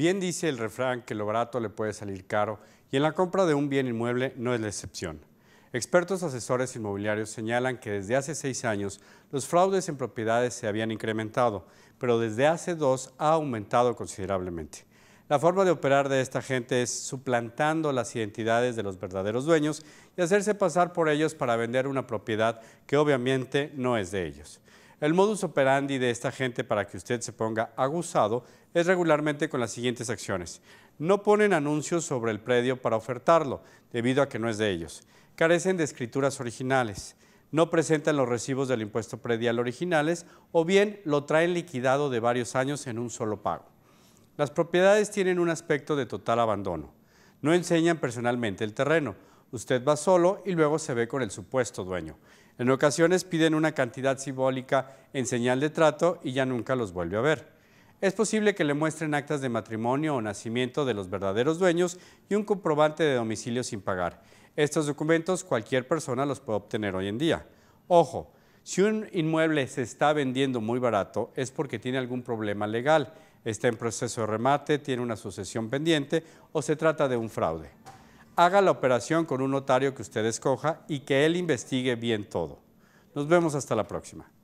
Bien dice el refrán que lo barato le puede salir caro y en la compra de un bien inmueble no es la excepción. Expertos asesores inmobiliarios señalan que desde hace seis años los fraudes en propiedades se habían incrementado, pero desde hace dos ha aumentado considerablemente. La forma de operar de esta gente es suplantando las identidades de los verdaderos dueños y hacerse pasar por ellos para vender una propiedad que obviamente no es de ellos. El modus operandi de esta gente para que usted se ponga aguzado es regularmente con las siguientes acciones. No ponen anuncios sobre el predio para ofertarlo, debido a que no es de ellos. Carecen de escrituras originales. No presentan los recibos del impuesto predial originales o bien lo traen liquidado de varios años en un solo pago. Las propiedades tienen un aspecto de total abandono. No enseñan personalmente el terreno. Usted va solo y luego se ve con el supuesto dueño. En ocasiones piden una cantidad simbólica en señal de trato y ya nunca los vuelve a ver. Es posible que le muestren actas de matrimonio o nacimiento de los verdaderos dueños y un comprobante de domicilio sin pagar. Estos documentos cualquier persona los puede obtener hoy en día. Ojo, si un inmueble se está vendiendo muy barato es porque tiene algún problema legal, está en proceso de remate, tiene una sucesión pendiente o se trata de un fraude haga la operación con un notario que usted escoja y que él investigue bien todo. Nos vemos hasta la próxima.